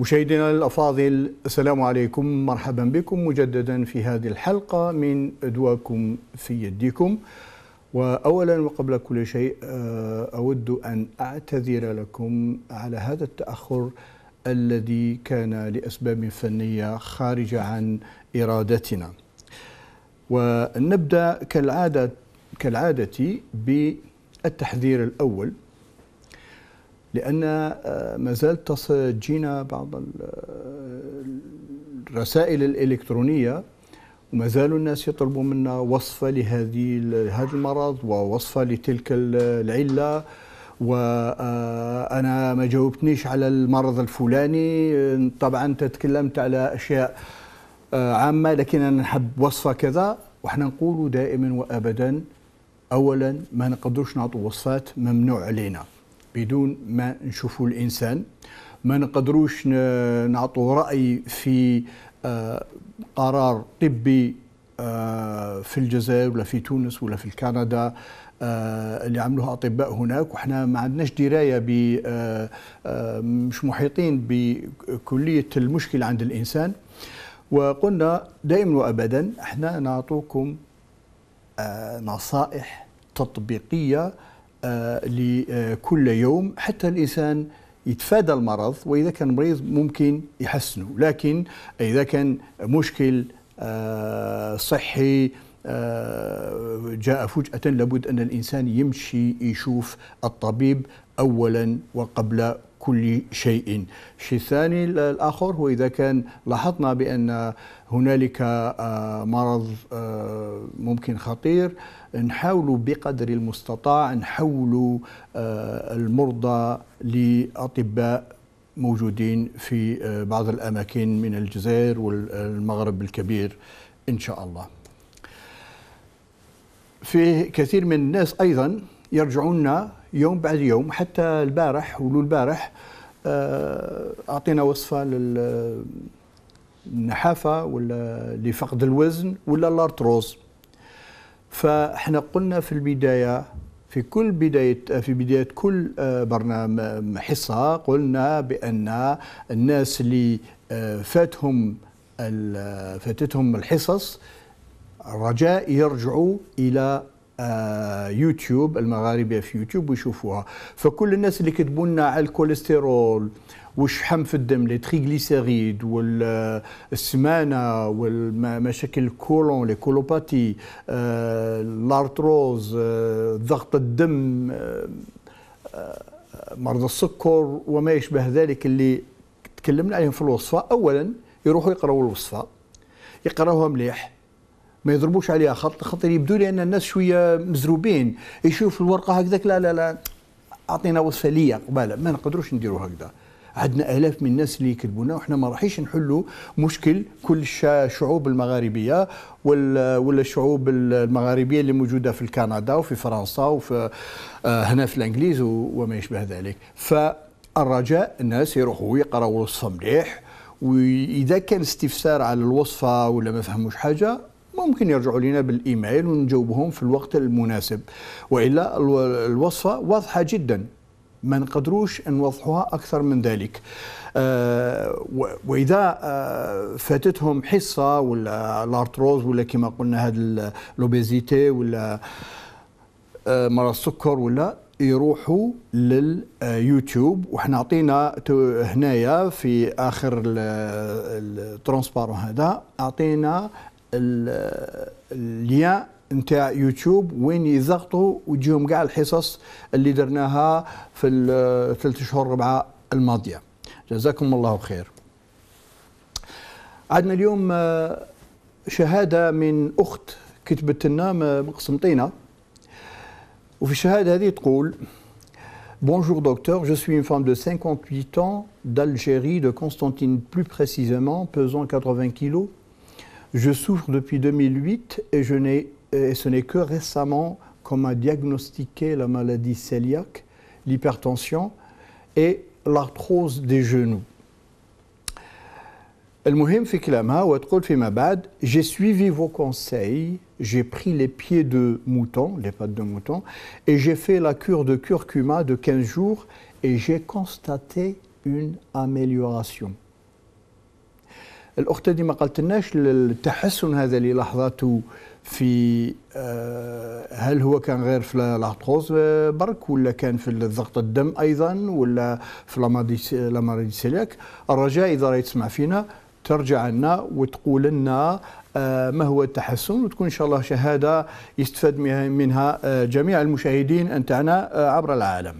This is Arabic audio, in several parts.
مشاهدينا الافاضل السلام عليكم مرحبا بكم مجددا في هذه الحلقه من ادواكم في يديكم واولا وقبل كل شيء آه، اود ان اعتذر لكم على هذا التاخر الذي كان لاسباب فنيه خارجه عن ارادتنا ونبدا كالعاده كالعاده بالتحذير الاول لأن آه، ما زالت تجينا بعض آه، الرسائل الإلكترونية وما زالوا الناس يطلبوا منا وصفة لهذه هذا المرض ووصفة لتلك العلة وأنا آه، ما جاوبتنيش على المرض الفلاني طبعا تكلمت على أشياء عامة لكن أنا نحب وصفة كذا وحنا نقول دائما وأبدا أولا ما نقدروش نعطوا وصفات ممنوع علينا بدون ما نشوفوا الانسان ما نقدروش نعطوا راي في آه، قرار طبي آه، في الجزائر ولا في تونس ولا في كندا آه، اللي عملوها اطباء هناك وحنا ما عندناش درايه ب مش محيطين بكليه المشكله عند الانسان وقلنا دائما وابدا احنا نعطوكم نصائح تطبيقيه آه، لكل يوم حتى الإنسان يتفادى المرض وإذا كان مريض ممكن يحسنه لكن إذا كان مشكل آه، صحي آه، جاء فجأة لابد أن الإنسان يمشي يشوف الطبيب أولا وقبل كل شيء الشيء الثاني الآخر هو إذا كان لاحظنا بأن هنالك مرض ممكن خطير نحاولوا بقدر المستطاع نحولوا آه، المرضى لاطباء موجودين في آه، بعض الاماكن من الجزائر والمغرب الكبير ان شاء الله. في كثير من الناس ايضا يرجعون يوم بعد يوم حتى البارح ولو البارح آه، اعطينا وصفه للنحافه ولا لفقد الوزن ولا الارتروز فاحنا قلنا في البدايه في كل بدايه في بدايه كل آه، برنامج حصه قلنا بان الناس اللي آه، فاتهم آه، فاتتهم الحصص رجاء يرجعوا الى يوتيوب المغاربه في يوتيوب ويشوفوها فكل الناس اللي كتبوا لنا على الكوليسترول والشحم في الدم لي تريغليسيريد والسمانه والمشاكل الكولون لي كولوباتي آه، الارتروز آه، ضغط الدم آه، مرض مرضى السكر وما يشبه ذلك اللي تكلمنا عليهم في الوصفه اولا يروحوا يقراوا الوصفه يقراوها مليح ما يضربوش عليها خط خاطر يبدو لي ان الناس شويه مزروبين يشوف الورقه هكذاك لا لا لا اعطينا وصفه ليا قباله ما نقدروش نديرو هكذا عندنا الاف من الناس اللي يكذبونا وحنا ما راحيش نحلوا مشكل كل الشعوب المغاربيه ولا الشعوب المغاربيه اللي موجوده في كندا وفي فرنسا وفي آه، هنا في الانجليز وما يشبه ذلك فالرجاء الناس يروحوا يقراوا الوصفه مليح واذا كان استفسار على الوصفه ولا ما فهموش حاجه ممكن يرجعوا لنا بالايميل ونجاوبهم في الوقت المناسب والا الوصفه واضحه جدا ما نقدروش نوضحوها اكثر من ذلك آه، واذا آه، فاتتهم حصه ولا الارتروز ولا كما قلنا هذا لوبيزيتي ولا آه، مرض السكر ولا يروحوا لليوتيوب وحنا عطينا هنايا في اخر الترونسبارون هذا اعطينا اللين نتاع يوتيوب وين يضغطوا ويجيهم كاع الحصص اللي درناها في الثلاث شهور ربعه الماضيه جزاكم الله خير عندنا اليوم شهاده من اخت كتبت لنا من قسنطينه وفي الشهاده هذه تقول Bonjour docteur, je suis une femme de 58 ans d'Algérie, de Constantine plus précisément, pesant 80 kg. Je souffre depuis 2008 et je n'ai et ce n'est que récemment qu'on m'a diagnostiqué la maladie cœliaque, l'hypertension et l'arthrose des genoux. j'ai suivi vos conseils j'ai pris les pieds de mouton les pattes de mouton et j'ai fait la cure de curcuma de 15 jours et j'ai constaté une amélioration قالت لناش التحسن هذا في آه، هل هو كان غير في لاختروز آه، برك ولا كان في ضغط الدم ايضا ولا في لامادي سيلياك الرجاء اذا راهي تسمع فينا ترجع لنا وتقول لنا آه، ما هو التحسن وتكون ان شاء الله شهاده يستفاد منها جميع المشاهدين انتعنا عبر العالم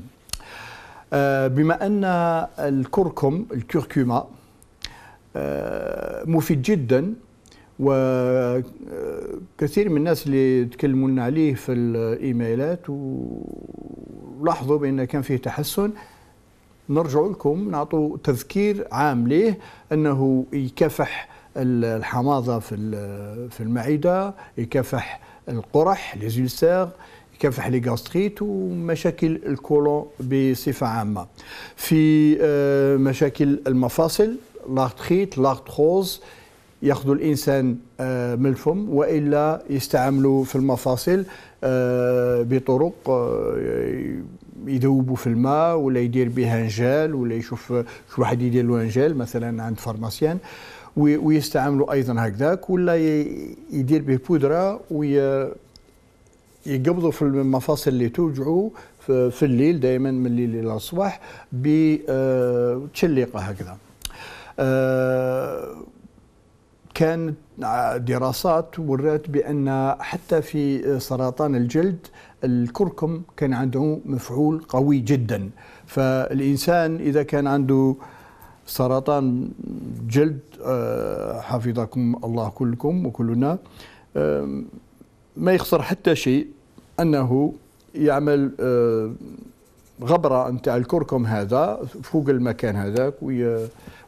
بما ان الكركم الكركمه مفيد جدا وكثير من الناس اللي تكلموا لنا عليه في الايميلات ولاحظوا بان كان فيه تحسن نرجع لكم نعطوا تذكير عام ليه انه يكافح الحماضه في في المعده يكافح القرح ليزولسير يكافح لي جاستريت ومشاكل الكولون بصفه عامه في آه، مشاكل المفاصل لارتريت لارتروز ياخذوا الانسان آه، من الفم والا يستعملوا في المفاصل آه، بطرق آه، يذوبوا في الماء ولا يدير بها انجال ولا يشوف شو واحد يدير له انجال مثلا عند فارماسيان ويستعملوا ايضا هكذاك ولا يدير به بودره ويقبضوا يقبضوا في المفاصل اللي توجعوا في الليل دائما من الليل الى الصباح بتشليقه هكذا كانت دراسات ورات بان حتى في سرطان الجلد الكركم كان عنده مفعول قوي جدا فالانسان اذا كان عنده سرطان جلد آه، حفظكم الله كلكم وكلنا آه، ما يخسر حتى شيء انه يعمل آه، غبره نتاع الكركم هذا فوق المكان هذاك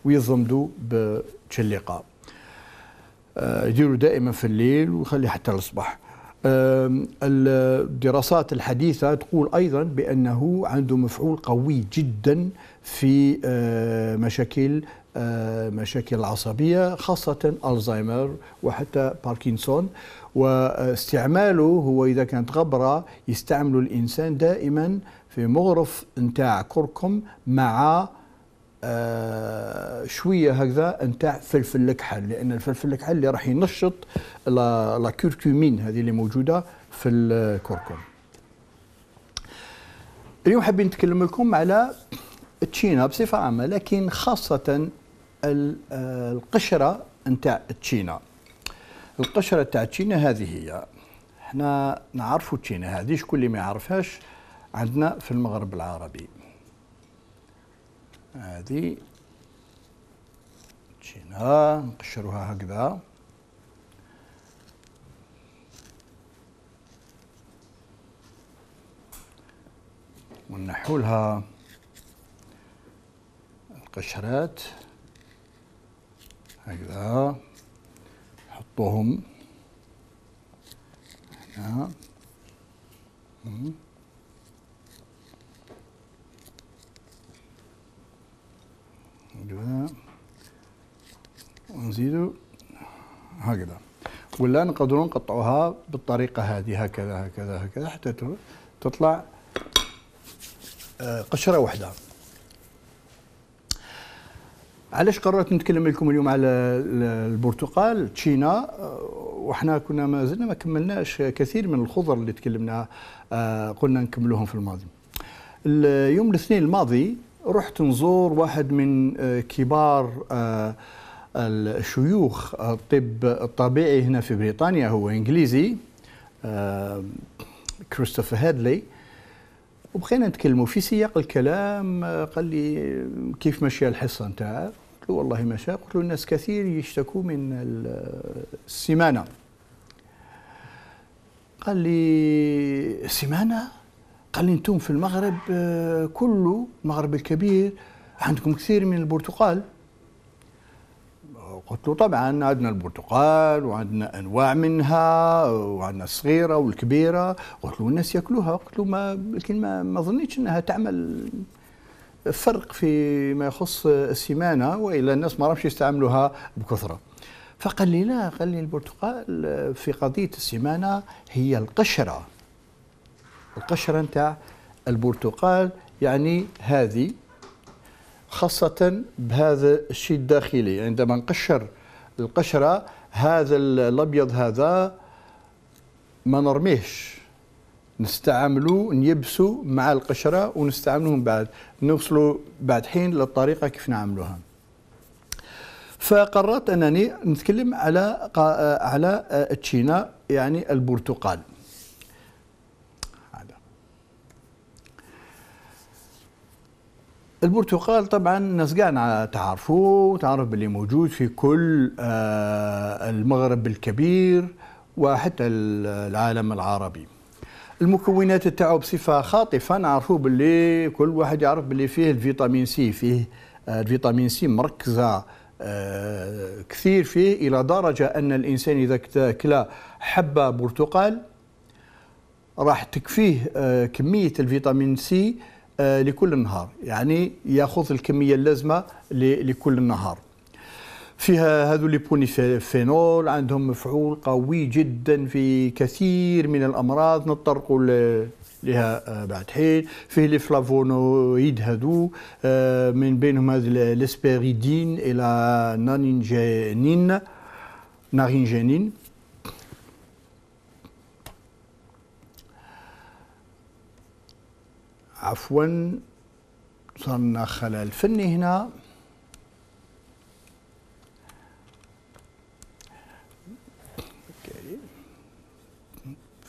ويضمدوا بتشليقه آه، يديروا دائما في الليل ويخلي حتى الصباح الدراسات الحديثة تقول أيضا بأنه عنده مفعول قوي جدا في آه، مشاكل آه، مشاكل العصبية خاصة ألزهايمر وحتى باركنسون واستعماله هو إذا كانت غبرة يستعمله الإنسان دائما في مغرف نتاع كركم مع آه، شويه هكذا نتاع فلفل الكحل لان الفلفل الكحل اللي راح ينشط لا كركمين هذه اللي موجوده في الكركم اليوم حابين نتكلم لكم على التشينا بصفه عامه لكن خاصه آه، القشره نتاع التشينا القشره تاع التشينا هذه هي احنا نعرفوا التشينا هذه شكون اللي ما يعرفهاش عندنا في المغرب العربي هذه جينا نقشروها هكذا ونحولها لها القشرات هكذا نحطوهم هنا جبناه ونزيده هكذا ولا نقدروا نقطعوها بالطريقة هذه هكذا هكذا هكذا حتى تطلع آه، قشرة واحدة علاش قررت نتكلم لكم اليوم على البرتقال تشينا آه، وحنا كنا ما زلنا ما كملناش كثير من الخضر اللي تكلمنا آه، قلنا نكملوهم في الماضي اليوم الاثنين الماضي رحت نزور واحد من آه، كبار آه، الشيوخ الطب آه، الطبيعي هنا في بريطانيا هو انجليزي كريستوفر هيدلي وبقينا نتكلموا في سياق الكلام قال لي كيف ماشيه الحصه نتاعك قلت له والله ماشيه قلت له الناس كثير يشتكوا من السمانه قال لي سمانه قال لي انتم في المغرب آه، كله المغرب الكبير عندكم كثير من البرتقال قلت له طبعا عندنا البرتقال وعندنا انواع منها وعندنا الصغيره والكبيره قلت له الناس ياكلوها قلت له ما لكن ما ما ظنيتش انها تعمل فرق في ما يخص السمانه والا الناس ما راهمش يستعملوها بكثره فقال لي لا قال لي البرتقال في قضيه السمانه هي القشره القشرة نتاع البرتقال يعني هذه خاصة بهذا الشيء الداخلي يعني عندما نقشر القشرة هذا الأبيض هذا ما نرميهش نستعملو نيبسو مع القشرة ونستعملوه بعد نوصلوا بعد حين للطريقة كيف نعملوها فقررت أنني نتكلم على على التشينا يعني البرتقال البرتقال طبعا الناس كاع تعرفوه تعرف باللي موجود في كل آه، المغرب الكبير وحتى العالم العربي المكونات تاعو بصفه خاطفه نعرفوا باللي كل واحد يعرف باللي فيه الفيتامين سي فيه آه، الفيتامين سي مركزه آه، كثير فيه الى درجه ان الانسان اذا كلا حبه برتقال راح تكفيه كميه الفيتامين سي آه، لكل النهار يعني ياخذ الكميه اللازمه لكل النهار فيها هذو لي بونيفينول عندهم مفعول قوي جدا في كثير من الامراض نطرق لها آه، بعد حين فيه لي فلافونويد هذو آه، من بينهم هذا الاسبيريدين الى نانينجينين نارينجينين عفوا صرنا خلل فني هنا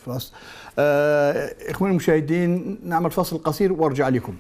فصل آه إخواني المشاهدين نعمل فصل قصير وارجع لكم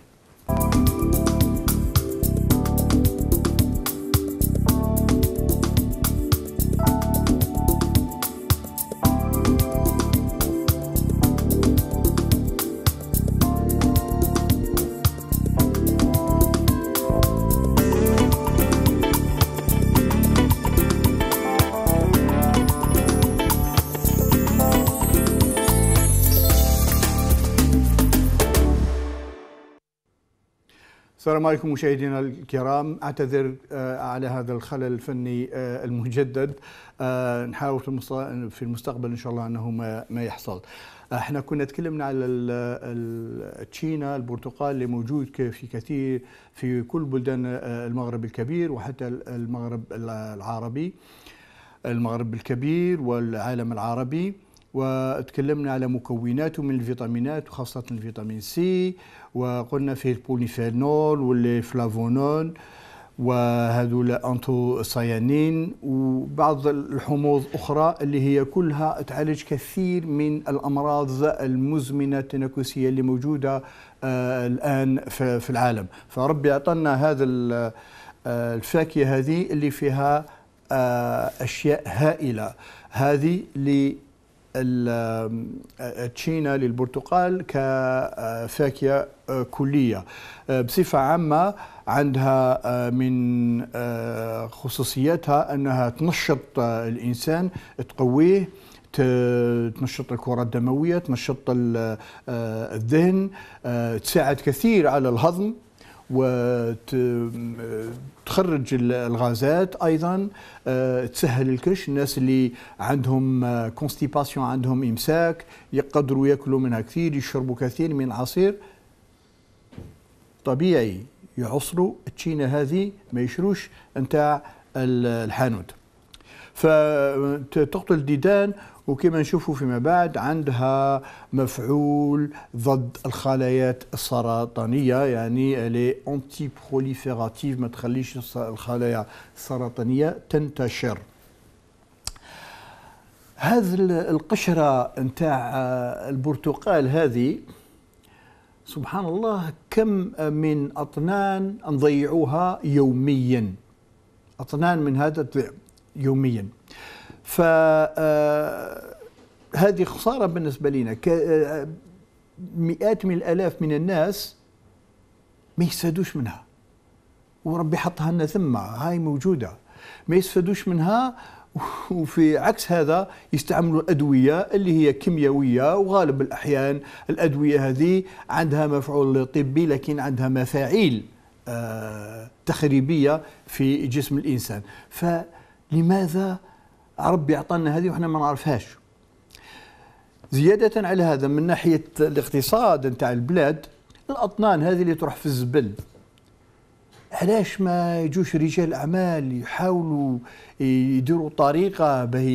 السلام عليكم مشاهدينا الكرام اعتذر آه، على هذا الخلل الفني آه، المجدد آه، نحاول في المستقبل ان شاء الله انه ما يحصل احنا كنا تكلمنا على التشينا البرتقال اللي موجود في كثير في كل بلدان المغرب الكبير وحتى المغرب العربي المغرب الكبير والعالم العربي وتكلمنا على مكوناته من الفيتامينات وخاصة الفيتامين سي وقلنا فيه البوليفينول والفلافونون وهذولا انتوسيانين وبعض الحموض اخرى اللي هي كلها تعالج كثير من الامراض المزمنه التنكسيه اللي موجوده آه، الان في, العالم فربي اعطانا هذا آه، الفاكهه هذه اللي فيها آه، اشياء هائله هذه اللي التشينا آه، للبرتقال كفاكهة آه، كلية آه، بصفة عامة عندها من خصوصياتها أنها تنشط الإنسان تقويه تنشط الكرة الدموية تنشط الذهن تساعد كثير على الهضم وتخرج الغازات ايضا آه، تسهل الكش الناس اللي عندهم كونستيباسيون آه، عندهم امساك يقدروا ياكلوا منها كثير يشربوا كثير من العصير طبيعي يعصروا التشينه هذه ما يشروش نتاع الحانوت فتقتل الديدان وكما نشوفه فيما بعد عندها مفعول ضد الخلايات السرطانية يعني لي أنتي بروليفيراتيف ما تخليش الخلايا السرطانية تنتشر هذا القشرة نتاع آه، البرتقال هذه سبحان الله كم من أطنان نضيعوها يوميا أطنان من هذا الضعف يوميا ف آه، هذه خسارة بالنسبة لنا آه، مئات من الآلاف من الناس ما يستفادوش منها وربي حطها لنا ثم هاي موجودة ما يستفادوش منها وفي عكس هذا يستعملوا الأدوية اللي هي كيميائية وغالب الأحيان الأدوية هذه عندها مفعول طبي لكن عندها مفاعيل آه، تخريبية في جسم الإنسان ف لماذا ربي أعطانا هذه وإحنا ما نعرفهاش زيادة على هذا من ناحية الاقتصاد نتاع البلاد الأطنان هذه اللي تروح في الزبل علاش ما يجوش رجال أعمال يحاولوا يديروا طريقة به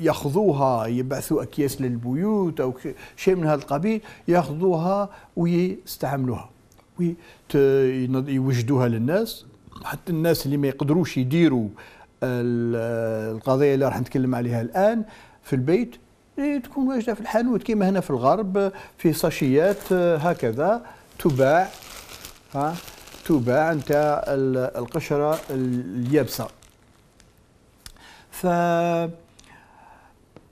ياخذوها يبعثوا أكياس للبيوت أو شيء من هذا القبيل ياخذوها ويستعملوها ويوجدوها للناس حتى الناس اللي ما يقدروش يديروا القضيه اللي راح نتكلم عليها الان في البيت إيه، تكون واجده في الحانوت كما هنا في الغرب في ساشيات هكذا تباع ها تباع نتاع القشره اليابسه ف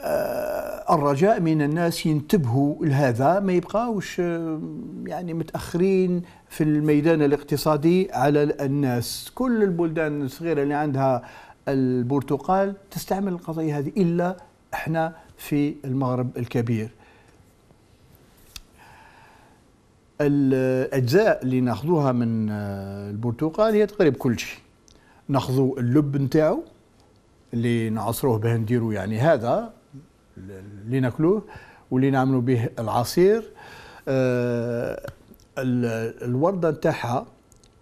آه، الرجاء من الناس ينتبهوا لهذا ما يبقاوش آه، يعني متاخرين في الميدان الاقتصادي على الناس كل البلدان الصغيره اللي عندها البرتقال تستعمل القضية هذه إلا احنا في المغرب الكبير الأجزاء اللي ناخذوها من البرتقال هي تقريب كل شيء ناخذوا اللب نتاعو اللي نعصروه به نديرو يعني هذا اللي ناكلوه واللي نعملوا به العصير آه، الورده نتاعها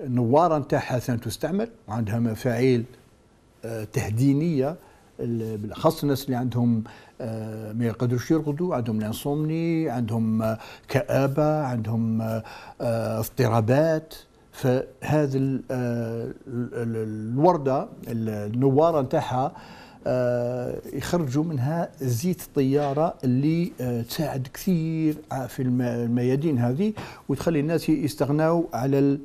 النواره نتاعها تستعمل وعندها مفاعيل تهدينيه بالاخص الناس اللي عندهم آه، ما يقدروش يرقدوا عندهم الانسومني عندهم آه، كابه عندهم آه، اضطرابات فهذه الورده النواره نتاعها يخرجوا منها زيت الطياره اللي تساعد كثير في الميادين هذه وتخلي الناس يستغناوا على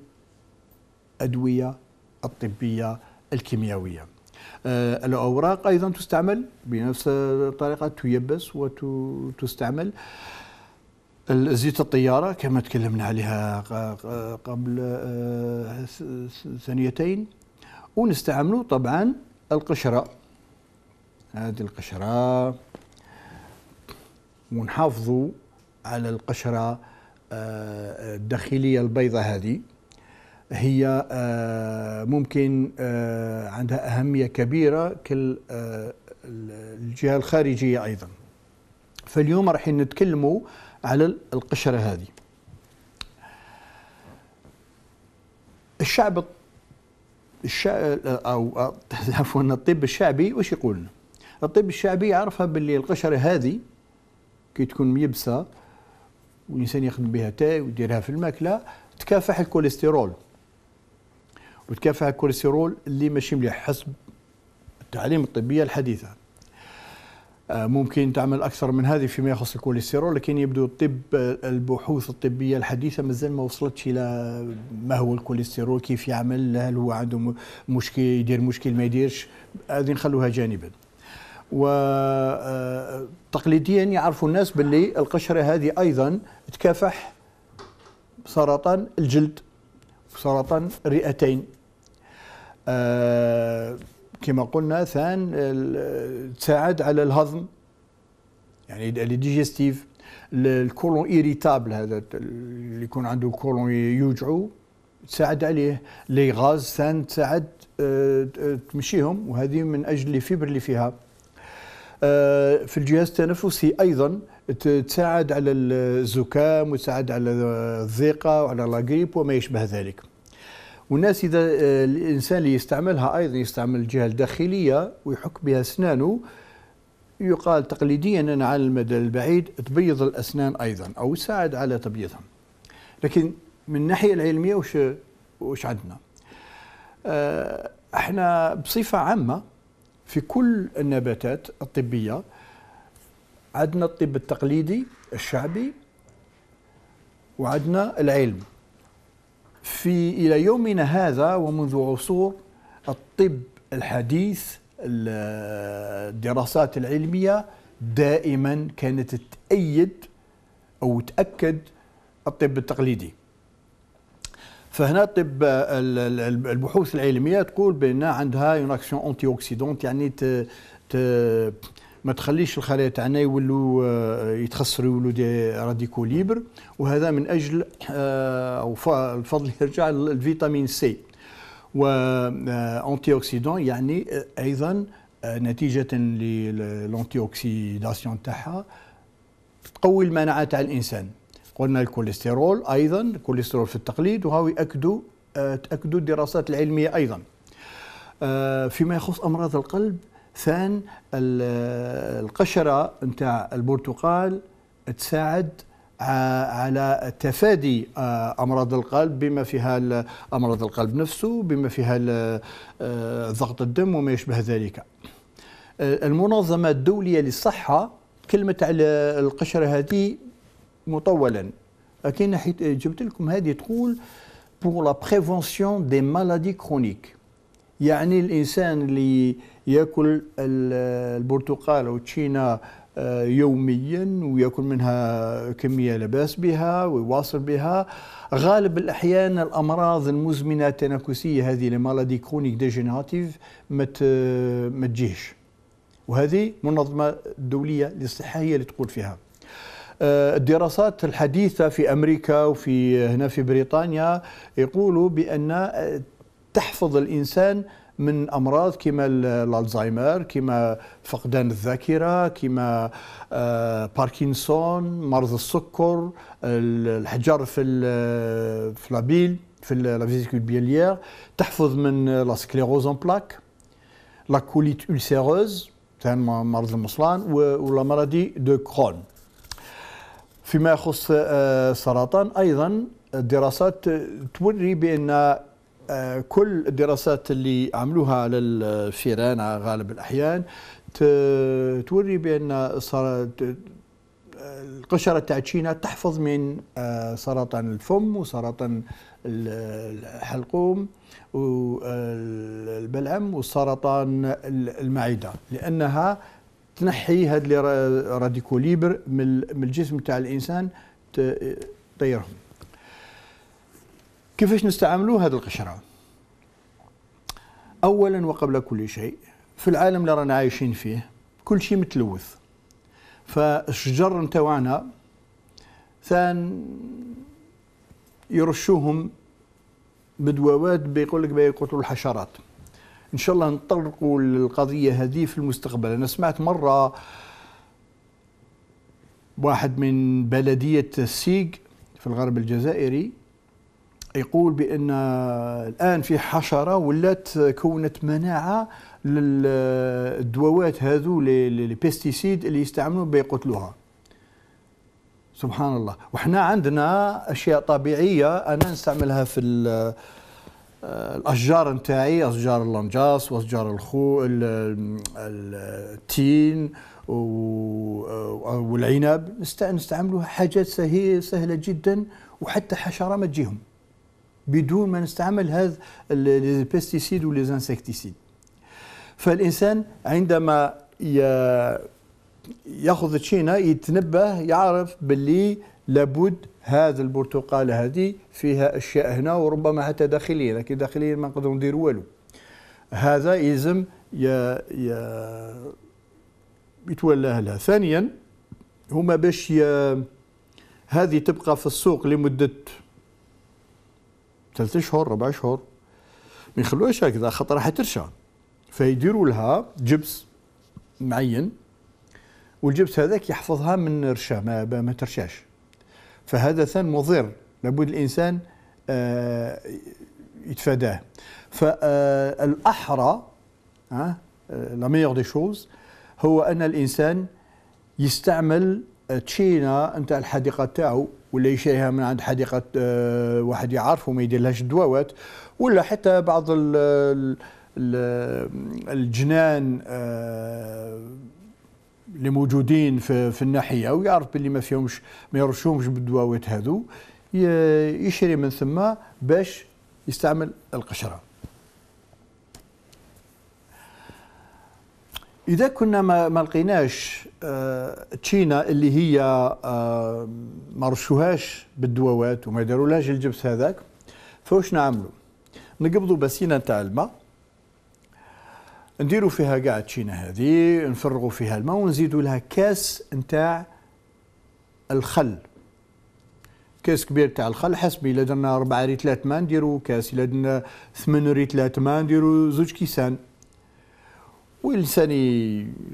الادويه الطبيه الكيميائيه آه، الأوراق أيضا تستعمل بنفس الطريقة تيبس وتستعمل زيت الطيارة كما تكلمنا عليها قبل آه، ثانيتين ونستعملوا طبعا القشرة هذه القشرة ونحافظوا على القشرة آه، الداخلية البيضة هذه هي آه، ممكن آه، عندها أهمية كبيرة كل آه، الجهة الخارجية أيضا فاليوم راح نتكلموا على القشرة هذه الشعب الشعب او عفوا الطب الشعبي واش يقولنا الطب الشعبي يعرفها باللي القشره هذه كي تكون ميبسه والانسان يخدم بها تاي ويديرها في الماكله تكافح الكوليسترول وتكافح الكوليسترول اللي ماشي مليح حسب التعاليم الطبيه الحديثه آه، ممكن تعمل اكثر من هذه فيما يخص الكوليسترول لكن يبدو الطب آه، البحوث الطبيه الحديثه مازال ما وصلتش الى ما هو الكوليسترول كيف يعمل هل هو عنده مشكل يدير مشكل ما يديرش هذه نخلوها جانبا و آه، تقليديا يعرفوا الناس باللي القشره هذه ايضا تكافح سرطان الجلد وسرطان الرئتين آه، كما قلنا ثان تساعد على الهضم يعني لي ديجيستيف الكولون ايريتابل هذا اللي يكون عنده كولون يوجعو تساعد عليه لي غاز ثان تساعد آه، آه، تمشيهم وهذه من اجل فيبر اللي فيها في الجهاز التنفسي ايضا تساعد على الزكام وتساعد على الضيقه وعلى لاغريب وما يشبه ذلك والناس اذا آه، الانسان اللي يستعملها ايضا يستعمل الجهه الداخليه ويحك بها اسنانه يقال تقليديا أن على المدى البعيد تبيض الاسنان ايضا او يساعد على تبييضها لكن من الناحيه العلميه وش وش عندنا آه، احنا بصفه عامه في كل النباتات الطبيه عندنا الطب التقليدي الشعبي وعندنا العلم في إلى يومنا هذا ومنذ عصور الطب الحديث الدراسات العلمية دائما كانت تأيد أو تأكد الطب التقليدي فهنا طب البحوث العلميه تقول بان عندها اون اكسيون انتي اوكسيدونت يعني ت ما تخليش الخلايا تاعنا يولوا آه، يتخسروا يولوا دي راديكو ليبر وهذا من اجل آه، او الفضل يرجع للفيتامين سي وانتي آه، اوكسيدون يعني ايضا نتيجه للانتي اوكسيداسيون تاعها تقوي المناعه تاع الانسان قلنا الكوليسترول ايضا الكوليسترول في التقليد وهاو ياكدوا تاكدوا الدراسات العلميه ايضا فيما يخص امراض القلب ثان القشرة نتاع البرتقال تساعد على تفادي آه، امراض القلب بما فيها امراض القلب نفسه بما فيها آه، ضغط الدم وما يشبه ذلك المنظمه الدوليه للصحه كلمه على القشره هذه مطولا لكن جبت لكم هذه تقول pour la prévention des maladies chroniques يعني الانسان اللي ياكل البرتقال او تشينا آه، يوميا وياكل منها كميه لباس بها ويواصل بها غالب الاحيان الامراض المزمنه التنافسيه هذه المالادي كرونيك ديجينيراتيف ما ما تجيش وهذه منظمه الدوليه للصحه هي اللي تقول فيها آه، الدراسات الحديثه في امريكا وفي هنا في بريطانيا يقولوا بان تحفظ الانسان من امراض كما الالزهايمر كما فقدان الذاكره كما آه، باركنسون مرض السكر الحجر في في لابيل في لا فيزيكول بيليير تحفظ من لا سكليروز ان بلاك لا كوليت اولسيروز مرض المصلان ولا مرضي دو كرون فيما يخص السرطان آه، ايضا الدراسات توري بان آه، كل الدراسات اللي عملوها على الفيران على غالب الأحيان توري بأن القشرة تاع تشينا تحفظ من آه، سرطان الفم وسرطان الحلقوم والبلعم آه، وسرطان المعدة لأنها تنحي هاد لي راديكوليبر من الجسم تاع الإنسان تطيرهم كيفاش نستعملوا هذا القشره اولا وقبل كل شيء في العالم اللي رانا عايشين فيه كل شيء متلوث فالشجر نتاعنا ثان يرشوهم بدواوات بيقول لك بيقتلوا الحشرات ان شاء الله نطرقوا للقضيه هذه في المستقبل انا سمعت مره واحد من بلديه السيق في الغرب الجزائري يقول بان الان في حشره ولات كونت مناعه للدواوات هذو لي بيستيسيد اللي يستعملوا بيقتلوها سبحان الله وحنا عندنا اشياء طبيعيه انا نستعملها في الاشجار نتاعي اشجار اللنجاس واشجار الخو التين والعنب نستعملوها حاجات سهله جدا وحتى حشره ما تجيهم بدون ما نستعمل هذا البيستيسيد والانسكتيسيد فالانسان عندما ياخذ تشينا يتنبه يعرف باللي لابد هذا البرتقاله هذه فيها اشياء هنا وربما حتى داخليا لكن داخليا ما نقدروا ندير والو هذا يلزم يا يا يتولى لها ثانيا هما باش هذه تبقى في السوق لمده ثلاث اشهر ربع اشهر ما يخلوهاش هكذا خاطر راح ترشى فيديروا لها جبس معين والجبس هذاك يحفظها من رشا ما, ما ترشاش فهذا ثان مضر لابد الانسان آه يتفاداه فالاحرى لا ميور دي شوز هو ان الانسان يستعمل تشينا نتاع الحديقه تاعو ولا يشريها من عند حديقه آه، واحد يعرفه ما يديرلهاش الدواوات ولا حتى بعض الجنان آه، اللي موجودين في, في الناحيه ويعرف باللي ما فيهمش ما يرشوهمش بالدواوات هذو يشري من ثم باش يستعمل القشره إذا كنا ما لقيناش آه، تشينا اللي هي آه، ما رشوهاش بالدواوات وما دارولهاش الجبس هذاك فواش نعملوا نقبضوا بسينة تاع الماء نديروا فيها كاع التشينة هذه نفرغوا فيها الماء ونزيدوا لها كاس نتاع الخل كاس كبير تاع الخل حسبي الا درنا 4 ريتلات ما نديروا كاس الا درنا 8 ريتلات ما نديروا زوج كيسان والإنسان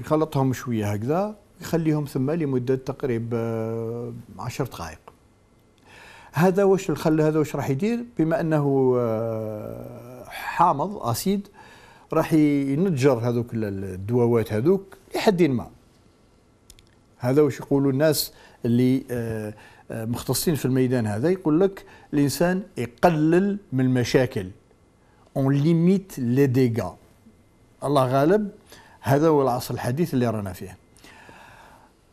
يخلطهم شوية هكذا يخليهم ثم لمدة تقريب آه، عشر دقائق هذا واش الخل هذا واش راح يدير بما أنه آه، حامض أسيد راح ينجر هذوك الدواوات هذوك لحد ما هذا واش يقولوا الناس اللي آه، مختصين في الميدان هذا يقول لك الانسان يقلل من المشاكل اون ليميت لي ديغا الله غالب هذا هو العصر الحديث اللي رانا فيه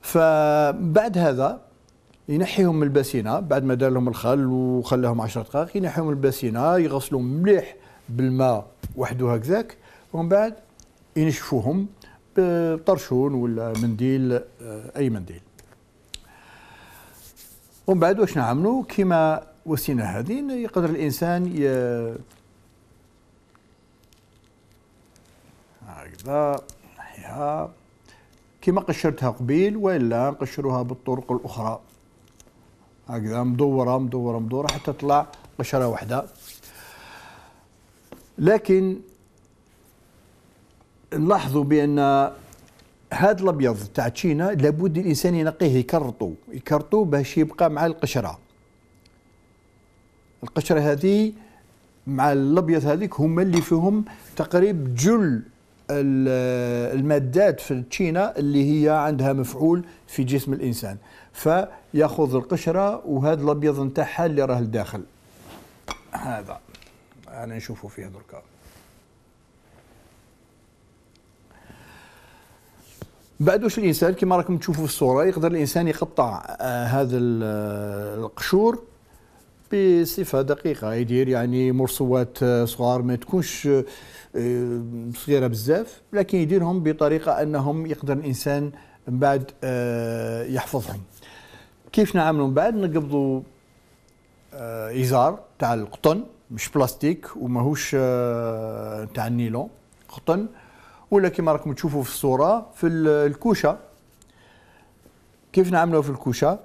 فبعد هذا ينحيهم من البسينة بعد ما دار لهم الخل وخلاهم عشرة دقائق ينحيهم من البسينة يغسلوا مليح بالماء وحده هكذاك ومن بعد ينشفوهم بطرشون ولا منديل آه، أي منديل ومن بعد واش نعملوا كيما وسينا هذه يقدر الإنسان هكذا نحيها كما قشرتها قبيل والا نقشروها بالطرق الاخرى هكذا مدوره مدوره مدوره حتى تطلع قشره واحده لكن نلاحظوا بان هذا الابيض تاع تشينا لابد الانسان ينقيه يكرطو يكرطو باش يبقى مع القشره القشره هذه مع الابيض هذيك هما اللي فيهم تقريب جل المادات في التشينا اللي هي عندها مفعول في جسم الانسان فياخذ القشره وهذا الابيض نتاعها اللي راه لداخل هذا انا نشوفه فيه دركا بعد واش الانسان كما راكم تشوفوا في الصوره يقدر الانسان يقطع آه هذا القشور بصفه دقيقه يدير يعني مرصوات آه، صغار ما تكونش آه، صغيره بزاف لكن يديرهم بطريقه انهم يقدر الانسان من بعد آه، يحفظهم كيف نعملوا من بعد نقبضوا آه، ازار تاع القطن مش بلاستيك وماهوش تاع النيلون قطن ولا كما راكم تشوفوا في الصوره في الكوشه كيف نعملوا في الكوشه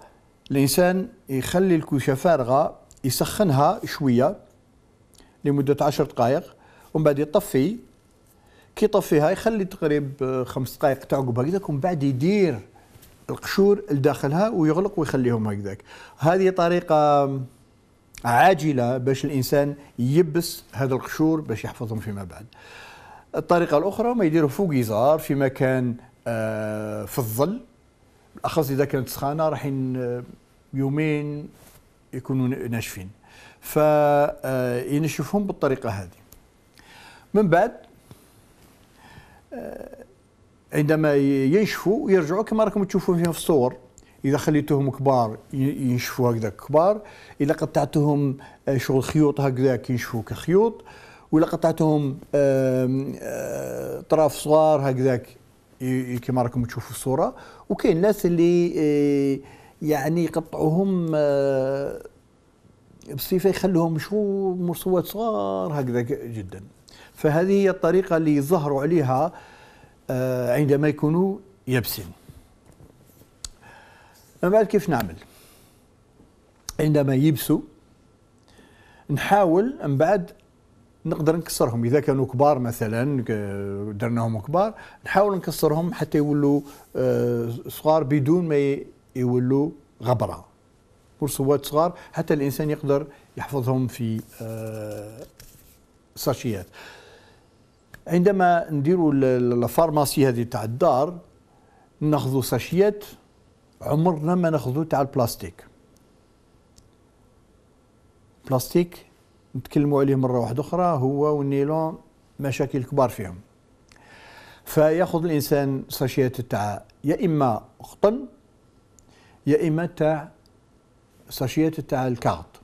الانسان يخلي الكوشه فارغه يسخنها شويه لمده عشر دقائق ومن بعد يطفي كي يطفيها يخلي تقريب آه، خمس دقائق تاع عقب هكذاك ومن بعد يدير القشور لداخلها ويغلق ويخليهم هكذاك هذه طريقة آه، عاجلة باش الإنسان يبس هذا القشور باش يحفظهم فيما بعد الطريقة الأخرى ما يديره فوق إزار في مكان آه، في الظل بالأخص إذا كانت سخانة راح يومين يكونوا ناشفين فينشفهم بالطريقة هذه من بعد آه، عندما ينشفوا يرجعوا كما راكم تشوفوا فيهم في الصور اذا خليتوهم كبار ينشفوا هكذا كبار اذا قطعتهم آه، شغل خيوط هكذاك ينشفوا كخيوط ولا قطعتهم اطراف آه، صغار هكذاك كما راكم تشوفوا الصوره وكاين الناس اللي يعني يقطعوهم بصفه يخلوهم شو مرصوات صغار هكذا جدا فهذه هي الطريقة اللي يظهروا عليها آه، عندما يكونوا يبسم من بعد كيف نعمل عندما يبسوا نحاول من بعد نقدر نكسرهم اذا كانوا كبار مثلا درناهم كبار نحاول نكسرهم حتى يولوا آه، صغار بدون ما يولوا غبره مرسوات صغار حتى الانسان يقدر يحفظهم في آه، ساشيات عندما ندير الفارماسي هذه تاع الدار ناخذوا ساشيات عمرنا ما ناخذوا تاع البلاستيك البلاستيك نتكلموا عليه مره واحده اخرى هو والنيلون مشاكل كبار فيهم فياخذ الانسان ساشيات تاع يا اما قطن يا اما تاع ساشيات تاع الكاغط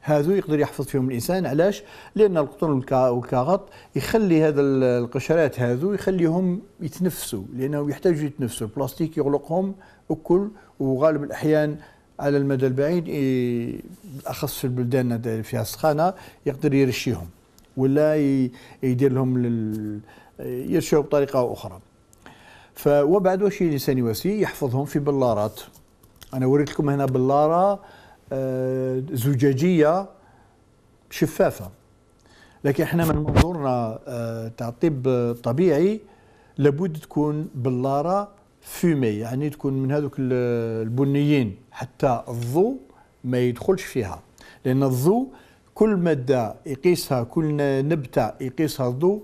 هذو يقدر يحفظ فيهم الانسان علاش لان القطن والكاغط يخلي هذا القشرات هذو يخليهم يتنفسوا لانهم يحتاجوا يتنفسوا البلاستيك يغلقهم وكل وغالب الاحيان على المدى البعيد بالاخص في البلدان اللي فيها السخانه يقدر يرشيهم ولا يدير لهم لل... يرشيهم بطريقه اخرى فوبعد واش الانسان يواسي يحفظهم في بلارات انا وريت لكم هنا بلاره آه، زجاجيه شفافه لكن احنا من منظورنا آه، تاع الطب الطبيعي لابد تكون بلاره فومي يعني تكون من هذوك البنيين حتى الضوء ما يدخلش فيها لان الضوء كل ماده يقيسها كل نبته يقيسها الضوء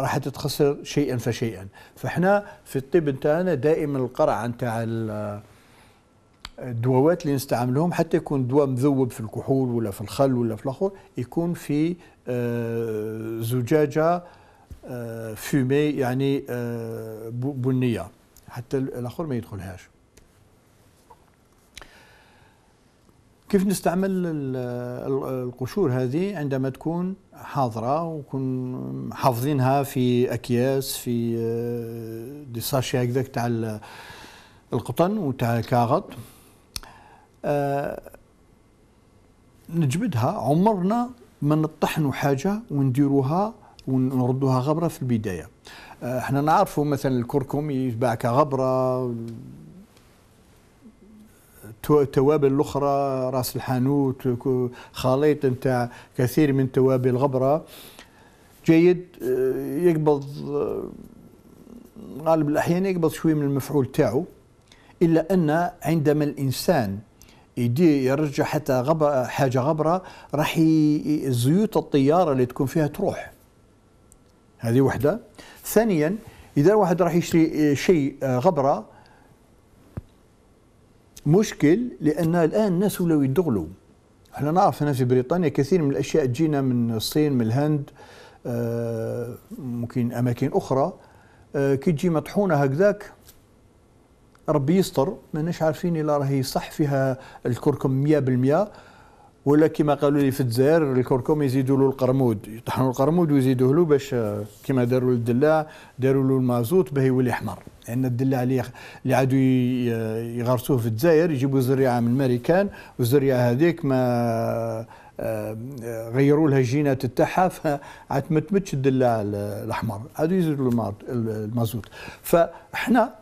راح تتخسر شيئا فشيئا فاحنا في الطب نتاعنا دائما القرعه نتاع الدواوات اللي نستعملهم حتى يكون دواء مذوب في الكحول ولا في الخل ولا في الاخر يكون في آه، زجاجه آه، فومي يعني آه، بنيه حتى الاخر ما يدخلهاش كيف نستعمل القشور هذه عندما تكون حاضرة وكون حافظينها في أكياس في دي ساشي هكذاك تاع القطن وتاع الكاغط آه، نجبدها عمرنا ما نطحنوا حاجه ونديروها ونردوها غبره في البدايه آه، احنا نعرفوا مثلا الكركم يتباع كغبره التوابل الاخرى راس الحانوت خليط نتاع كثير من توابل الغبره جيد آه، يقبض غالب الاحيان يقبض شويه من المفعول تاعو الا ان عندما الانسان يدي يرجع حتى غبرة حاجة غبرة راح زيوت الطيارة اللي تكون فيها تروح هذه وحدة ثانيا إذا واحد راح يشتري آه، شيء آه، غبرة مشكل لأن الآن الناس ولاو يدغلوا احنا نعرف هنا في بريطانيا كثير من الأشياء تجينا من الصين من الهند آه، ممكن أماكن أخرى كي تجي مطحونة هكذاك ربي يستر ماناش عارفين الا راهي صح فيها الكركم 100% ولا كما قالوا لي في الجزائر الكركم يزيدوا له القرمود يطحنوا القرمود ويزيدوه له باش آه، كما داروا للدلاع داروا له المازوت باه يولي احمر لان يعني الدلاع اللي اللي عادوا آه، يغرسوه في الجزائر يجيبوا زريعه من الماريكان والزريعه هذيك ما آه، غيروا لها الجينات تاعها فعاد ما تمتش الدلاع الاحمر عادوا يزيدوا له المازوت فاحنا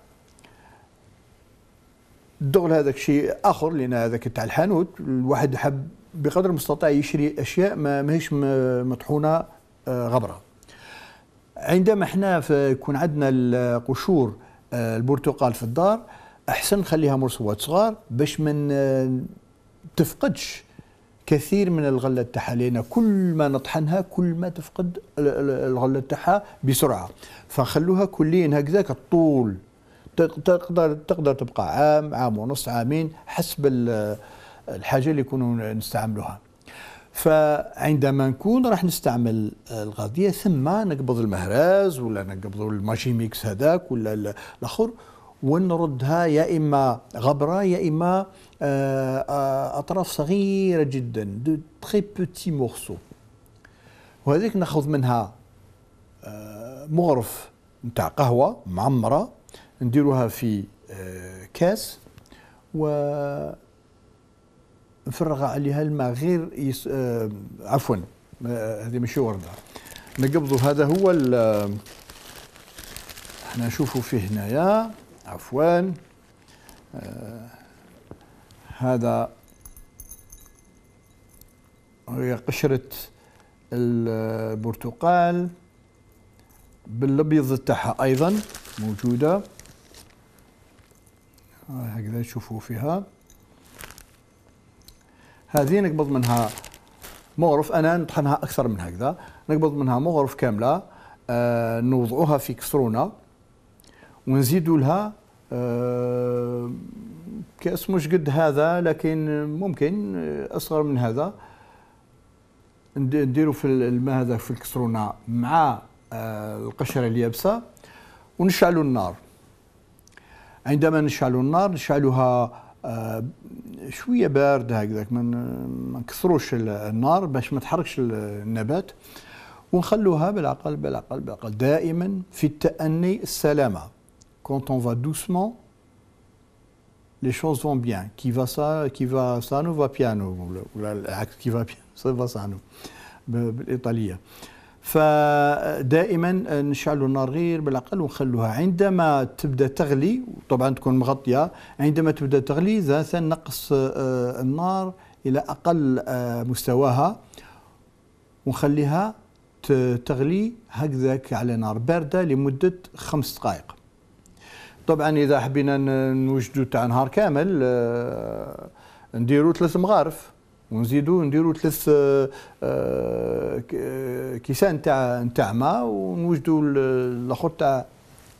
الدغل هذاك شيء اخر لان هذاك تاع الحانوت الواحد حب بقدر المستطاع يشري اشياء ما ماهيش مطحونه آه، غبره عندما احنا يكون عندنا القشور آه، البرتقال في الدار احسن نخليها مرصوات صغار باش ما تفقدش كثير من الغله تاعها لان كل ما نطحنها كل ما تفقد الغله تاعها بسرعه فخلوها كليا هكذاك الطول تقدر تقدر تبقى عام عام ونص عامين حسب الحاجه اللي يكونوا نستعملوها فعندما نكون راح نستعمل الغذية ثم نقبض المهراز ولا نقبض الماشي ميكس هذاك ولا الاخر ونردها يا اما غبره يا اما آه، آه، اطراف صغيره جدا دو تري بوتي مورسو وهذيك ناخذ منها آه، مغرف نتاع قهوه معمره نديروها في آه، كاس و نفرغ عليها الماء غير يس... آه، عفوا آه، هذه ماشي ورده نقبضوا هذا هو ال... احنا نشوفوا فيه هنايا عفوا آه هذا هي قشرة البرتقال بالابيض تاعها ايضا موجوده هكذا تشوفوا فيها هذه نقبض منها مغرف انا نطحنها اكثر من هكذا نقبض منها مغرف كامله آه نوضعوها في كسرونه ونزيدوا لها آه كاس مش قد هذا لكن ممكن آه، اصغر من هذا نديروا في الماء هذا في الكسرونه مع آه القشره اليابسه ونشعلوا النار عندما نشعل النار نشعلها آه، شويه بارده هكذاك ما نكسروش النار باش ما تحركش النبات ونخلوها بالعقل بالعقل بالعقل دائما في التأني السلامة quand on va doucement les choses vont bien qui va ça qui va ça nous va piano ولا العكس qui va bien ça va ça nous بالإيطالية فدائما نشعلوا النار غير بالاقل ونخلوها عندما تبدا تغلي طبعا تكون مغطيه عندما تبدا تغلي ذاتا نقص آه، النار الى اقل آه، مستواها ونخليها تغلي هكذاك على نار بارده لمده خمس دقائق طبعا اذا حبينا نوجدوا تاع نهار كامل آه، نديروا ثلاث مغارف ونزيدوا نديروا ثلاث آه، آه، كيسان تاع تاع ماء ونوجدوا الاخر تاع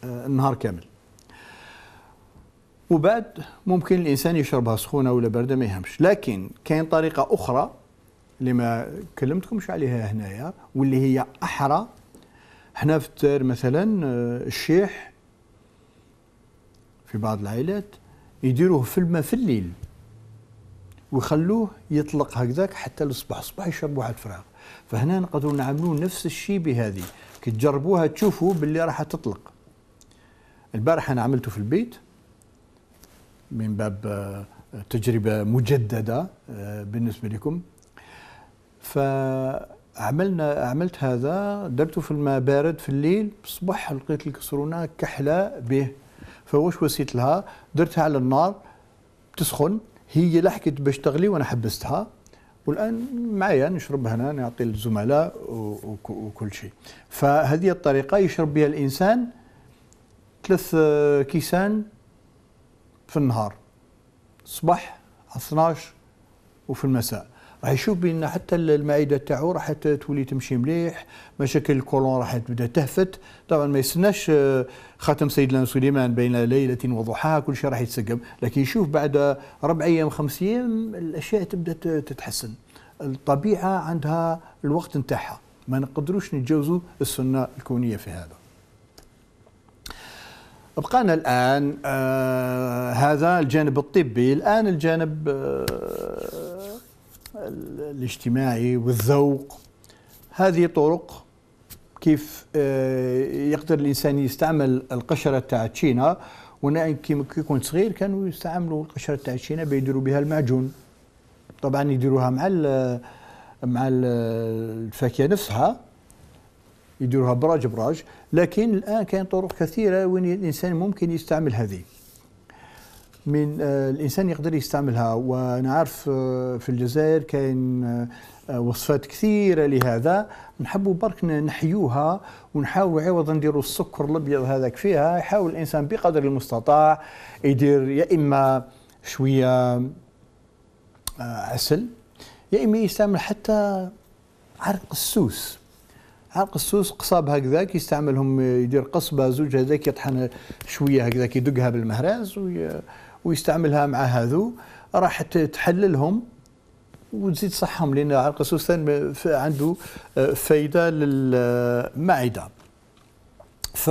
آه، النهار كامل وبعد ممكن الانسان يشربها سخونه ولا بارده ما يهمش لكن كاين طريقه اخرى اللي ما كلمتكمش عليها هنايا واللي هي احرى هنا في الدار مثلا الشيح في بعض العائلات يديروه في الماء في الليل ويخلوه يطلق هكذاك حتى الصبح الصبح يشرب واحد فراغ فهنا نقدروا نعملوا نفس الشيء بهذه كي تجربوها تشوفوا باللي راح تطلق البارحه انا عملته في البيت من باب آه، تجربه مجدده آه، بالنسبه لكم فعملنا عملت هذا درته في الماء بارد في الليل الصبح لقيت الكسرونه كحله به وسيت لها درتها على النار تسخن هي باش تغلي وانا حبستها والان معايا نشربها انا نعطي للزملاء وكل شيء فهذه الطريقه يشرب بها الانسان ثلاث كيسان في النهار الصباح على 12 وفي المساء راح يشوف بان حتى المعده تاعو راح تولي تمشي مليح مشاكل الكولون راح تبدا تهفت طبعا ما يستناش آه، خاتم سيدنا سليمان بين ليله وضحاها كل شيء راح يتسقم لكن يشوف بعد ربع ايام خمس ايام الاشياء تبدا تتحسن الطبيعه عندها الوقت نتاعها ما نقدروش نتجاوزوا السنه الكونيه في هذا بقانا الان آه هذا الجانب الطبي الان الجانب آه الاجتماعي والذوق هذه طرق كيف آه، يقدر الانسان يستعمل القشره تاع تشينا وانا كي كنت صغير كانوا يستعملوا القشره تاع تشينا بيديروا بها المعجون طبعا يديروها مع مع الفاكهه نفسها يديروها براج براج لكن الان كاين طرق كثيره وين الانسان ممكن يستعمل هذه من آه، الانسان يقدر يستعملها وانا عارف آه، في الجزائر كاين آه، وصفات كثيره لهذا نحبوا برك نحيوها ونحاولوا عوضا نديروا السكر الابيض هذاك فيها يحاول الانسان بقدر المستطاع يدير يا اما شويه عسل يا اما يستعمل حتى عرق السوس عرق السوس قصاب هكذاك يستعملهم يدير قصبه زوج هذاك يطحن شويه هكذاك يدقها بالمهراز وي... ويستعملها مع هذو راح تحللهم وتزيد صحهم لان عرق السوسن عنده آه، فايده للمعده ف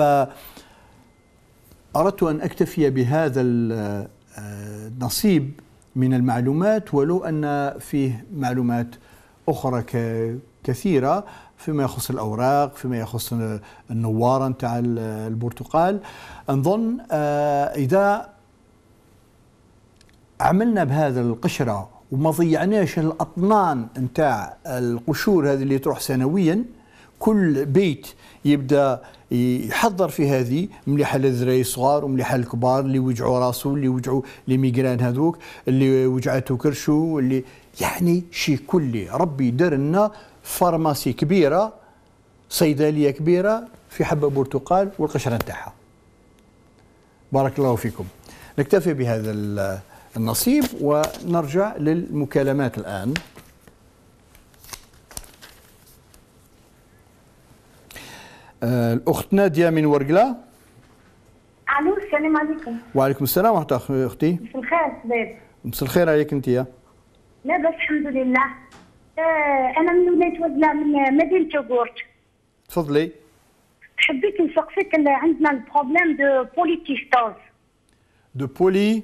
اردت ان اكتفي بهذا النصيب آه، من المعلومات ولو ان فيه معلومات اخرى كثيره فيما يخص الاوراق فيما يخص النواره نتاع البرتقال نظن آه، اذا عملنا بهذا القشره وما ضيعناش الاطنان نتاع القشور هذه اللي تروح سنويا كل بيت يبدا يحضر في هذه مليحه للذراي الصغار ومليحه الكبار اللي وجعوا راسه اللي وجعوا لي ميغران هذوك اللي وجعته كرشو اللي يعني شيء كلي ربي دار لنا فارماسي كبيره صيدليه كبيره في حبه برتقال والقشره نتاعها بارك الله فيكم نكتفي بهذا النصيب ونرجع للمكالمات الآن آه، الأخت نادية من ورقلة ألو السلام عليكم وعليكم السلام ورحمة الله أختي مساء الخير سباب طيب. مساء الخير عليك أنت يا لاباس الحمد لله آه، أنا من ولاية ورقلة من مدينة يوغورت تفضلي حبيت نسقسيك عندنا البروبليم دو بوليتيستاز دو بولي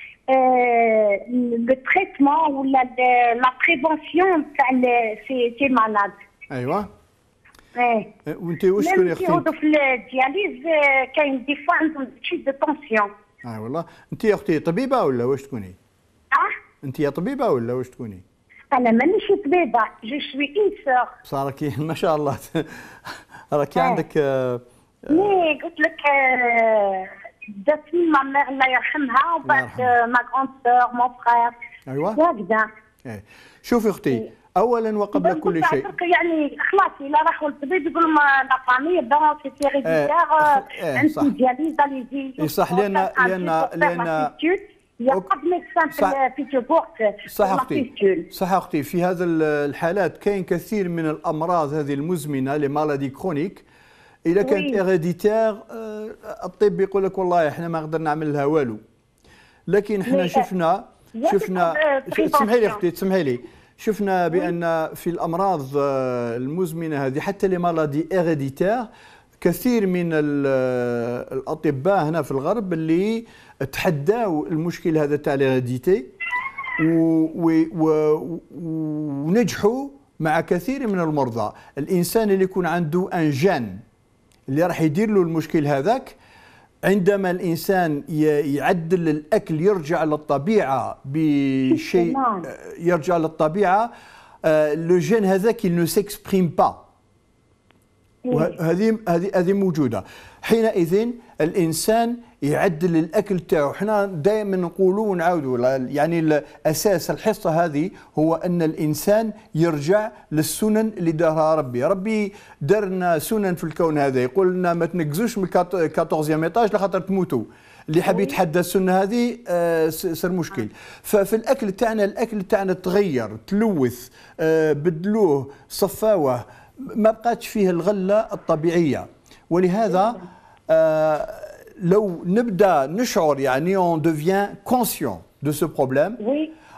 لو تريتمون ولا لا بريفونسيون تاع سي سي مالاد ايوا ايه وانت واش تكوني يا اختي؟ في الدياليز كاين دي فوا عندهم شي دو طونسيون اه والله انت يا اختي طبيبه ولا واش تكوني؟ اه انت يا طبيبه ولا واش تكوني؟ انا مانيش طبيبه جو شوي اون سور بصح راكي ما شاء الله راكي عندك آه. مي قلت لك آه دفن ما الله يرحمها وبعد ما كروند مون فرير ايوا وهكذا شوفي اختي إيه. اولا وقبل كل شيء يعني خلاص الا راحوا للطبيب يقول لهم لا فامي بون سي سي عندي دياليز اليزي لان لان لان صح صح اختي صح اختي في هذا الحالات كاين كثير من الامراض هذه المزمنه لي مالادي كرونيك اذا كانت ايريديتير آه، الطب يقول لك والله احنا ما قدرنا نعمل لها والو لكن احنا آه، شفنا شفنا تسمحي آه، طيب، لي اختي تسمحي لي شفنا بان في الامراض المزمنه هذه حتى لي مالادي ايريديتير كثير من الاطباء هنا في الغرب اللي تحداوا المشكل هذا تاع ليغيديتي ونجحوا مع كثير من المرضى الانسان اللي يكون عنده ان جان اللي راح يدير له المشكل هذاك عندما الانسان يعدل الاكل يرجع للطبيعه بشيء يرجع للطبيعه لو آه، جين هذاك il ne s'exprime pas هذه هذه موجوده حينئذ الانسان يعدل الاكل تاعو حنا دائما نقولوا ونعاودوا يعني اساس الحصه هذه هو ان الانسان يرجع للسنن اللي دارها ربي ربي درنا سنن في الكون هذا يقول لنا ما تنقزوش من 14 ميطاج لخاطر تموتوا اللي حاب يتحدى السنه هذه صار آه، مشكل آه. ففي الاكل تاعنا الاكل تاعنا تغير تلوث آه، بدلوه صفاوه ما بقاتش فيه الغله الطبيعيه ولهذا آه، لو نبدا نشعر يعني اون دوفيان كونسيون دو سو بروبليم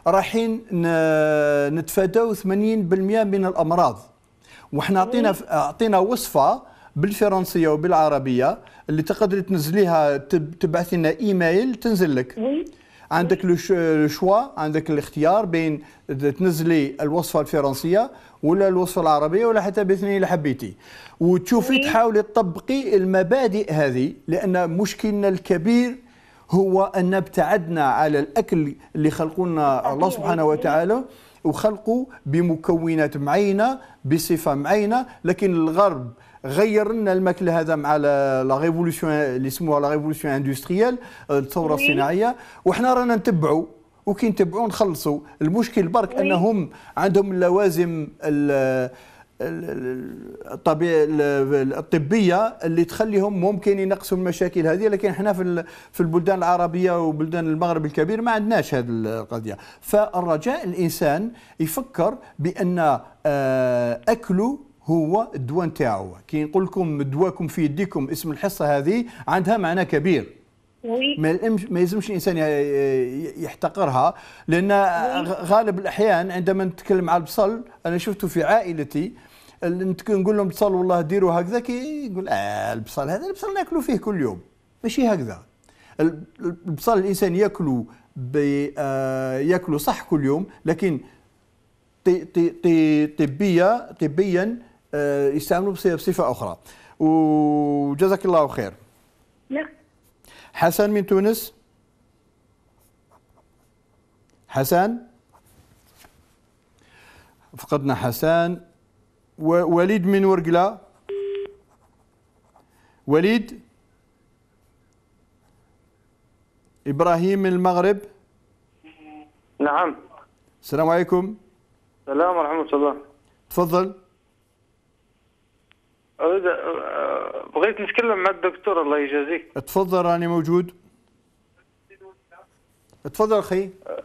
رايحين نتفاداو 80% من الامراض وحنا اعطينا اعطينا وصفه بالفرنسيه وبالعربيه اللي تقدري تنزليها تبعثي لنا ايميل تنزل لك عندك لو شوا عندك الاختيار بين تنزلي الوصفه الفرنسيه ولا الوصفه العربيه ولا حتى باثنين اللي حبيتي وتشوفي إيه. تحاولي تطبقي المبادئ هذه لان مشكلنا الكبير هو ان ابتعدنا على الاكل اللي خلقونا الله سبحانه وتعالى وخلقوا بمكونات معينه بصفه معينه لكن الغرب غير لنا الماكل هذا مع لا ريفولوسيون اللي يسموها لا ريفولوسيون اندستريال الثوره إيه. الصناعيه وحنا رانا نتبعوا وكي نتبعوا نخلصوا المشكل برك انهم عندهم اللوازم الطبيعي الطبيه اللي تخليهم ممكن ينقصوا المشاكل هذه لكن احنا في في البلدان العربيه وبلدان المغرب الكبير ما عندناش هذه القضيه فالرجاء الانسان يفكر بان آه، اكله هو الدواء نتاعو كي نقول لكم دواكم في يديكم اسم الحصه هذه عندها معنى كبير ما ما يلزمش الانسان يحتقرها لان غالب الاحيان عندما نتكلم على البصل انا شفته في عائلتي نقول لهم بصل والله ديروا هكذا كي يقول اه البصل هذا البصل ناكلوا فيه كل يوم ماشي هكذا البصل الانسان ياكلوا آه، ياكلوا صح كل يوم لكن طبيا طبيا آه، يستعملوا بصفه اخرى وجزاك الله خير نعم. حسن من تونس حسن فقدنا حسن وليد من ورقلة وليد إبراهيم من المغرب نعم السلام عليكم السلام ورحمة الله تفضل اريد آه، آه، بغيت نتكلم مع الدكتور الله يجازيك تفضل راني موجود تفضل اخي آه،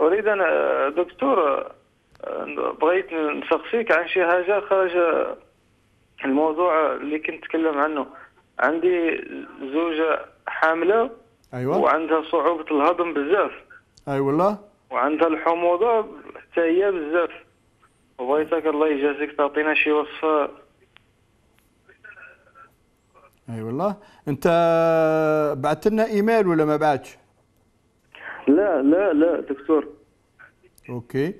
اريد انا دكتور بغيت نسقسيك عن شي حاجه خارج الموضوع اللي كنت نتكلم عنه عندي زوجه حامله ايوه وعندها صعوبه الهضم بزاف اي أيوة والله وعندها الحموضه حتى هي بزاف وبغيتك الله يجازيك تعطينا شي وصفه اي أيوة والله انت بعثت لنا ايميل ولا ما بعتش لا لا لا دكتور اوكي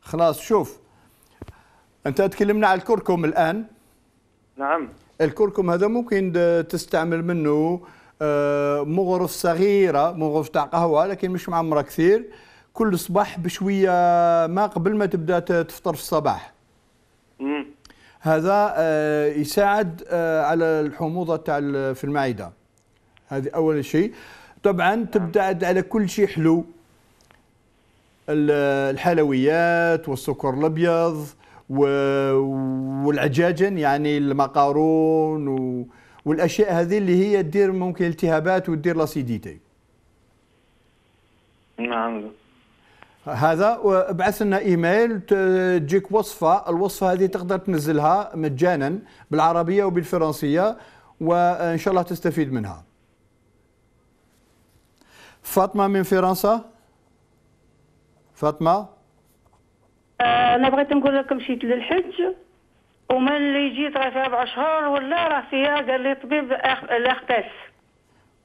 خلاص شوف انت تكلمنا على الكركم الان نعم الكركم هذا ممكن تستعمل منه آه، مغرف صغيره مغرف تاع قهوه لكن مش معمره كثير كل صباح بشويه ما قبل ما تبدا تفطر في الصباح هذا آه، يساعد آه، على الحموضه تاع في المعده هذه اول شيء طبعا نعم. تبتعد على كل شيء حلو الحلويات والسكر الابيض والعجاجن يعني المقارون والاشياء هذه اللي هي تدير ممكن التهابات وتدير لاسيديتي نعم هذا ابعث لنا ايميل تجيك وصفه الوصفه هذه تقدر تنزلها مجانا بالعربيه وبالفرنسيه وان شاء الله تستفيد منها فاطمه من فرنسا فاطمه آه، انا بغيت نقول لك مشيت للحج ومن اللي جيت راه في اربع شهور ولا راه فيها قال لي طبيب الاخ باس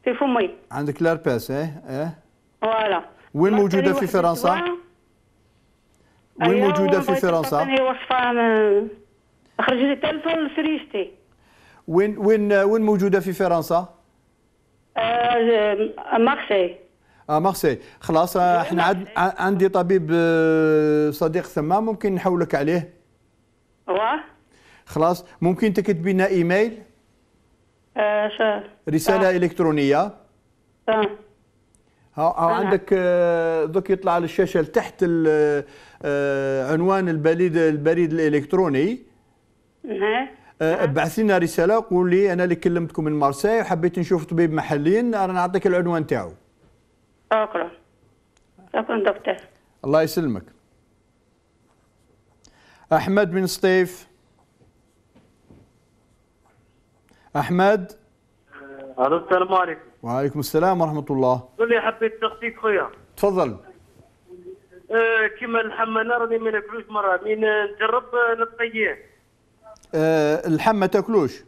في فمي عندك لاربيس ايه ايه فوالا وين أيوة، موجوده في فرنسا؟ وين موجوده في فرنسا؟ خرج لي التلفون لسريشتي وين وين وين موجوده في فرنسا؟ آه، مارسي اه مارسي خلاص آه، احنا عد آه، عندي طبيب صديق ثما ممكن نحولك عليه واه خلاص ممكن تكتبي لنا ايميل آه رساله الكترونيه آه. او عندك ذوك آه، يطلع على الشاشه تحت آه، عنوان البريد البريد الالكتروني آه، ابعث لنا رساله وقول لي انا اللي كلمتكم من مارسي وحبيت نشوف طبيب محلي انا نعطيك العنوان تاعو شكرا شكرا دكتور الله يسلمك احمد بن سطيف احمد السلام عليكم وعليكم السلام ورحمه الله قول لي حبيت تغطيك خويا تفضل آه كما الحمى راني ما ناكلوش مره من نجرب نطييه آه اللحم ما تاكلوش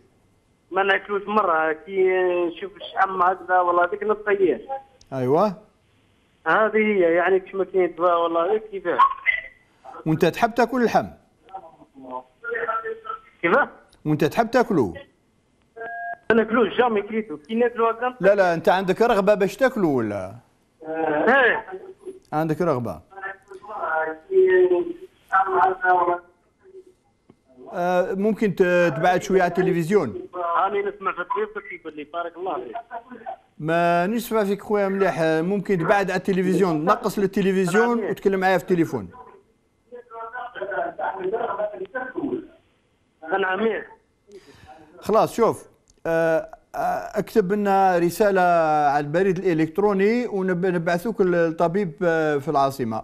ما ناكلوش مره كي نشوف الشحم هكذا والله هذيك نطييه ايوه هذه هي يعني كيما كاين دواء والله هذيك كيفاه وانت تحب تاكل اللحم كيفاه وانت تحب تاكله ناكلوش جامي كليته كي ناكلو هكا لا لا انت عندك رغبه باش تاكلو ولا؟ آه. ايه عندك رغبه آه، ممكن تبعد شويه على التلفزيون راني نسمع في التلفزيون يقول لي بارك الله فيك ما نسمع فيك خويا مليح آه، ممكن تبعد على التلفزيون نقص للتلفزيون وتكلم معايا في التليفون خلاص شوف آه، آه، اكتب لنا رساله على البريد الالكتروني ونبعثوك للطبيب آه، في العاصمه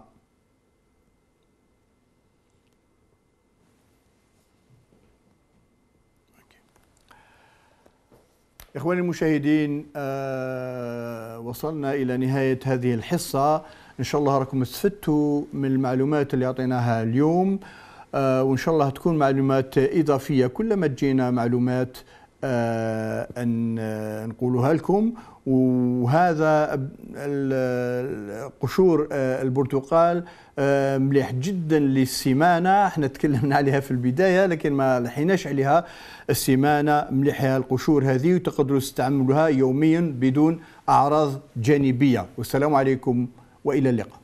إخواني المشاهدين آه وصلنا إلى نهاية هذه الحصة إن شاء الله راكم استفدتوا من المعلومات اللي أعطيناها اليوم آه وإن شاء الله تكون معلومات إضافية كلما تجينا معلومات آه، أن نقولها لكم وهذا قشور آه، البرتقال آه، مليح جدا للسمانة احنا تكلمنا عليها في البداية لكن ما لحيناش عليها السمانة مليحة القشور هذه وتقدروا تستعملوها يوميا بدون أعراض جانبية والسلام عليكم وإلى اللقاء